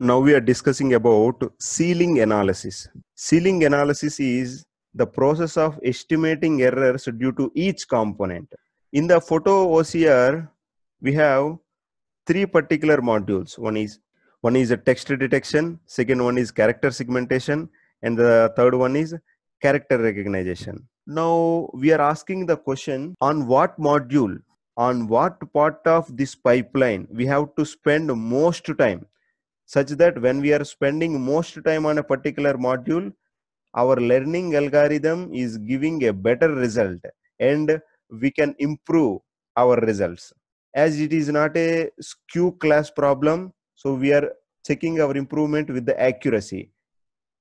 now we are discussing about ceiling analysis. Ceiling analysis is the process of estimating errors due to each component. In the photo OCR, we have three particular modules. One is one is a text detection, second one is character segmentation, and the third one is character recognition. Now we are asking the question on what module, on what part of this pipeline we have to spend most time such that when we are spending most time on a particular module, our learning algorithm is giving a better result and we can improve our results. As it is not a skew class problem, so we are checking our improvement with the accuracy.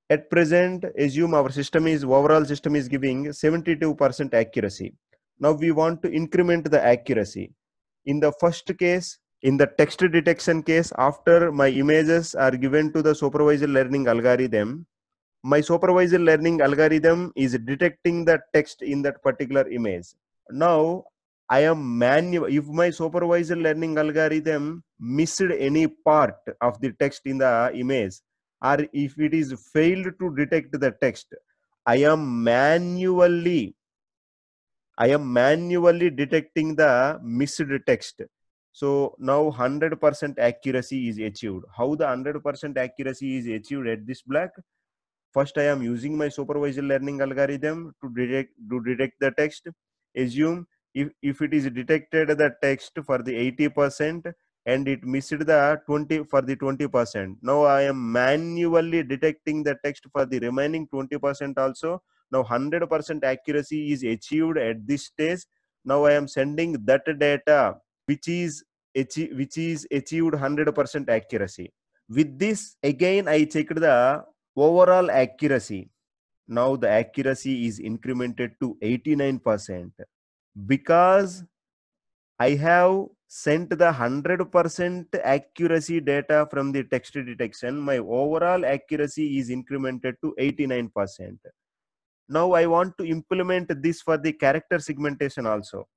At present, assume our system is overall system is giving 72% accuracy. Now we want to increment the accuracy. In the first case, in the text detection case, after my images are given to the supervised learning algorithm, my supervised learning algorithm is detecting the text in that particular image. Now, I am manual. If my supervised learning algorithm missed any part of the text in the image, or if it is failed to detect the text, I am manually I am manually detecting the missed text so now 100% accuracy is achieved. How the 100% accuracy is achieved at this block? First, I am using my supervised learning algorithm to detect, to detect the text. Assume if, if it is detected the text for the 80% and it missed the 20 for the 20%. Now I am manually detecting the text for the remaining 20% also. Now 100% accuracy is achieved at this stage. Now I am sending that data which is which is achieved 100% accuracy with this again i checked the overall accuracy now the accuracy is incremented to 89% because i have sent the 100% accuracy data from the text detection my overall accuracy is incremented to 89% now i want to implement this for the character segmentation also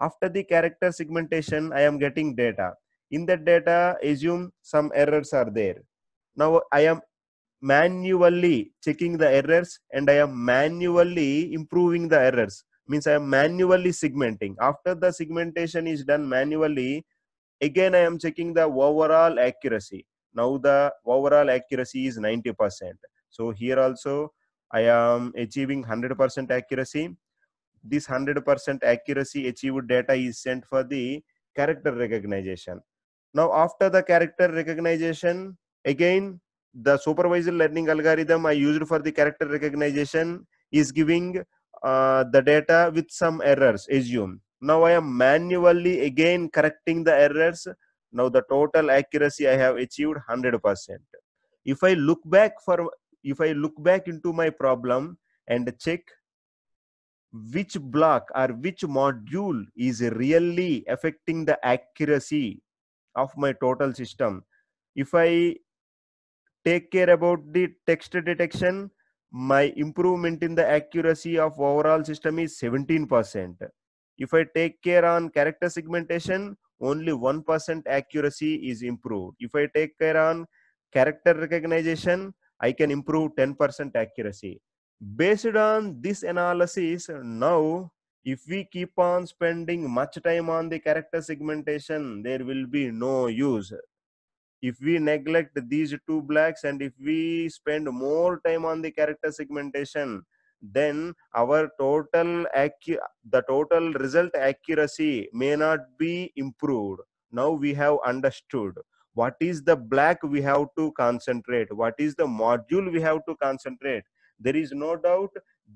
after the character segmentation i am getting data in that data assume some errors are there now i am manually checking the errors and i am manually improving the errors means i am manually segmenting after the segmentation is done manually again i am checking the overall accuracy now the overall accuracy is 90 percent so here also i am achieving 100 percent accuracy this 100% accuracy achieved data is sent for the character recognition. Now, after the character recognition, again, the supervised learning algorithm I used for the character recognition is giving uh, the data with some errors, assume. Now I am manually again correcting the errors. Now the total accuracy I have achieved 100%. If I look back for, if I look back into my problem and check which block or which module is really affecting the accuracy of my total system. If I take care about the text detection, my improvement in the accuracy of overall system is 17%. If I take care on character segmentation, only 1% accuracy is improved. If I take care on character recognition, I can improve 10% accuracy. Based on this analysis, now if we keep on spending much time on the character segmentation, there will be no use. If we neglect these two blacks and if we spend more time on the character segmentation, then our total the total result accuracy may not be improved. Now we have understood what is the black we have to concentrate, what is the module we have to concentrate, there is no doubt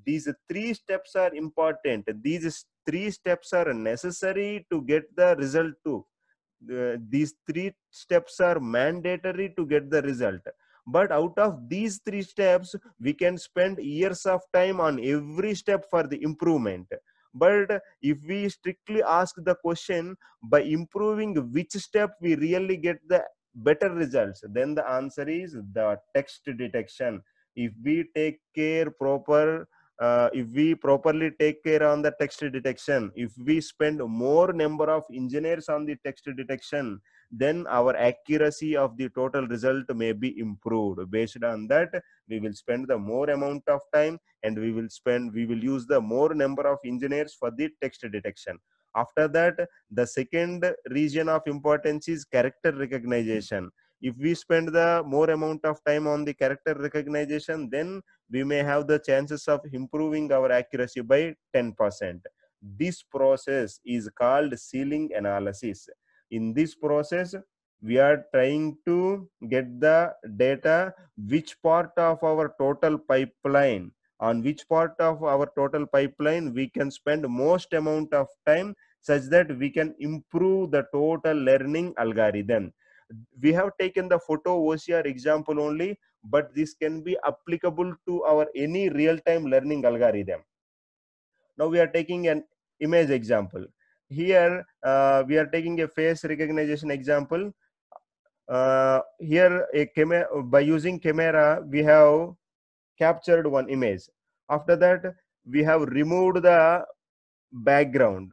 these three steps are important these three steps are necessary to get the result too uh, these three steps are mandatory to get the result but out of these three steps we can spend years of time on every step for the improvement but if we strictly ask the question by improving which step we really get the better results then the answer is the text detection if we take care proper uh, if we properly take care on the text detection if we spend more number of engineers on the text detection then our accuracy of the total result may be improved based on that we will spend the more amount of time and we will spend we will use the more number of engineers for the text detection after that the second region of importance is character recognition if we spend the more amount of time on the character recognition then we may have the chances of improving our accuracy by 10% this process is called ceiling analysis in this process we are trying to get the data which part of our total pipeline on which part of our total pipeline we can spend most amount of time such that we can improve the total learning algorithm we have taken the photo OCR example only, but this can be applicable to our any real-time learning algorithm. Now we are taking an image example. Here uh, we are taking a face recognition example. Uh, here a camera by using camera we have captured one image. After that we have removed the background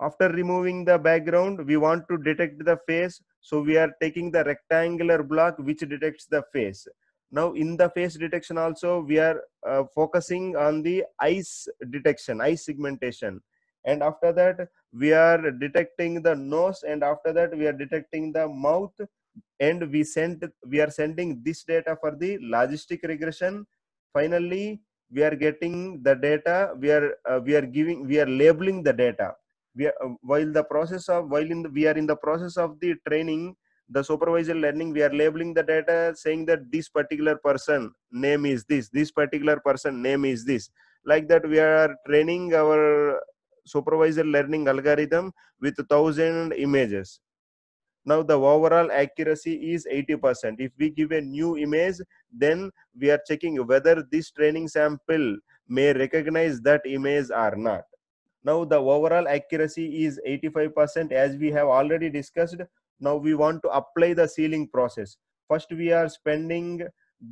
after removing the background we want to detect the face so we are taking the rectangular block which detects the face now in the face detection also we are uh, focusing on the eyes detection eye segmentation and after that we are detecting the nose and after that we are detecting the mouth and we sent we are sending this data for the logistic regression finally we are getting the data we are uh, we are giving we are labeling the data we are, uh, while the process of while in the, we are in the process of the training the supervisor learning we are labeling the data saying that this particular person name is this this particular person name is this like that we are training our supervisor learning algorithm with 1000 images now the overall accuracy is 80% if we give a new image then we are checking whether this training sample may recognize that image or not now the overall accuracy is 85% as we have already discussed. Now we want to apply the sealing process. First we are spending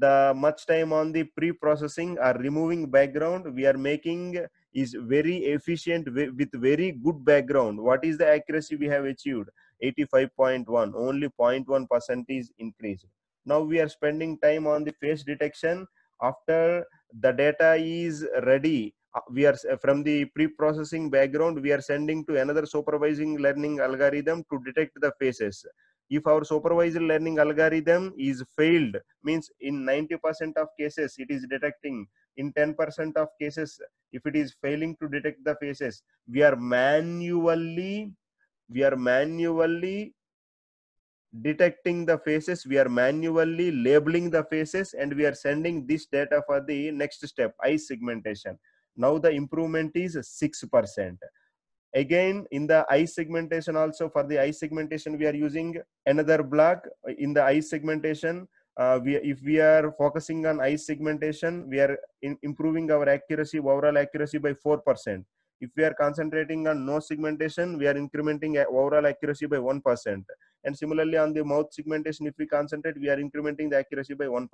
the much time on the pre-processing or removing background we are making is very efficient with very good background what is the accuracy we have achieved 85.1 only 0.1 percent is increased now we are spending time on the face detection after the data is ready uh, we are uh, from the pre-processing background we are sending to another supervising learning algorithm to detect the faces if our supervised learning algorithm is failed means in 90% of cases it is detecting in 10% of cases if it is failing to detect the faces we are manually we are manually detecting the faces we are manually labeling the faces and we are sending this data for the next step eye segmentation now the improvement is 6%. Again, in the eye segmentation also, for the eye segmentation, we are using another block. In the eye segmentation, uh, we, if we are focusing on eye segmentation, we are improving our accuracy, overall accuracy by 4%. If we are concentrating on nose segmentation, we are incrementing overall accuracy by 1%. And similarly, on the mouth segmentation, if we concentrate, we are incrementing the accuracy by 1%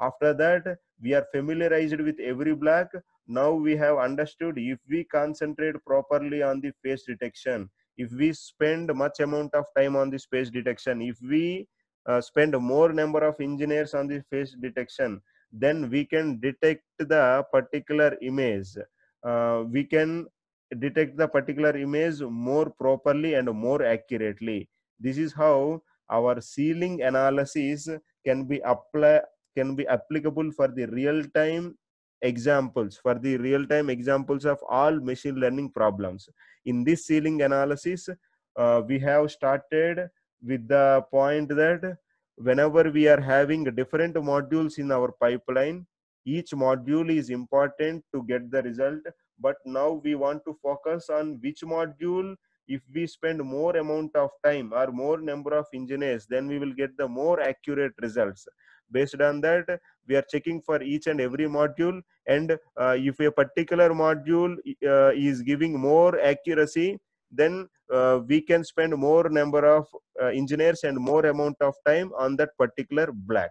after that we are familiarized with every black now we have understood if we concentrate properly on the face detection if we spend much amount of time on the face detection if we uh, spend more number of engineers on the face detection then we can detect the particular image uh, we can detect the particular image more properly and more accurately this is how our ceiling analysis can be applied can be applicable for the real-time examples for the real-time examples of all machine learning problems. In this ceiling analysis, uh, we have started with the point that whenever we are having different modules in our pipeline, each module is important to get the result. But now we want to focus on which module if we spend more amount of time or more number of engineers then we will get the more accurate results based on that we are checking for each and every module and uh, if a particular module uh, is giving more accuracy then uh, we can spend more number of uh, engineers and more amount of time on that particular block